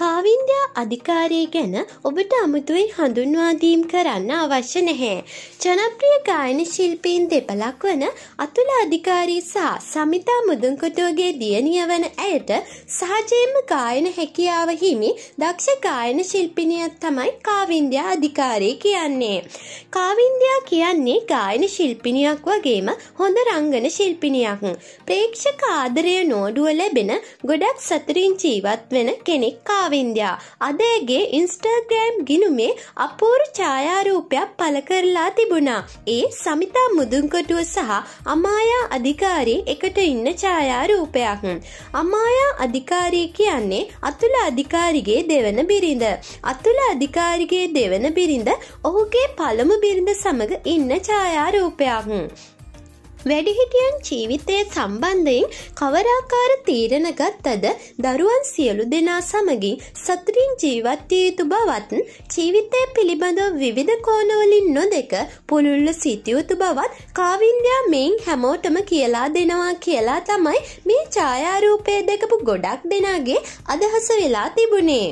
කාවින්දයා අධිකාරී ගැන ඔබට අමුතුවෙන් හඳුන්වාදීම් කරන්න අවශ්‍ය නැහැ. ජනප්‍රිය ගායන ශිල්පීන් දෙපලක් වන අතුල අධිකාරී සහ සමිතා මුදුන්කොටුවගේ දියණිය වන ඇයට සහජයෙන්ම ගායන හැකියාව හිමි දක්ෂ ගායන ශිල්පිනියක් තමයි කාවින්දයා අධිකාරී කියන්නේ. කාවින්දයා කියන්නේ ගායන ශිල්පිනියක් වගේම හොඳ රංගන ශිල්පිනියක්. ප්‍රේක්ෂක ආදරය නෝඩුව ලැබෙන ගොඩක් සතුටින් ජීවත් වෙන කෙනෙක් කාවින්දයා. භාවින්ද්‍යා අදේගේ ඉන්ස්ටර්ග්‍රෑම් ගිනුමේ අපූරු ඡායාරූපයක් පළ කරලා තිබුණා. ඒ සමිතා මුදුන්කොටුව සහ අමායා අධිකාරී එකට ඉන්න ඡායාරූපයක්. අමායා අධිකාරී කියන්නේ අතුල අධිකාරිගේ දෙවන බිරිඳ. අතුල අධිකාරිගේ දෙවන බිරිඳ ඔහුගේ පළමු බිරිඳ සමග ඉන්න ඡායාරූපයක්. වැඩිහිටියන් ජීවිතය සම්බන්ධයෙන් කවරාකාර තීරණ ගත් අද දරුවන් සියලු දෙනා සමගින් සතුරින් ජීවත්ය යුතු බවත් ජීවිතය පිළිබඳව විවිධ කෝනෝලින් නොදෙක පුළුල්ල සිටියයුතු බවත් කාවින්දයා මෙයින් හැමෝටම කියලා දෙනවා කියලා තමයි මේ ඡායාරූපය දෙකපු ගොඩක් දෙනාගේ අදහස වෙලා තිබුණේ.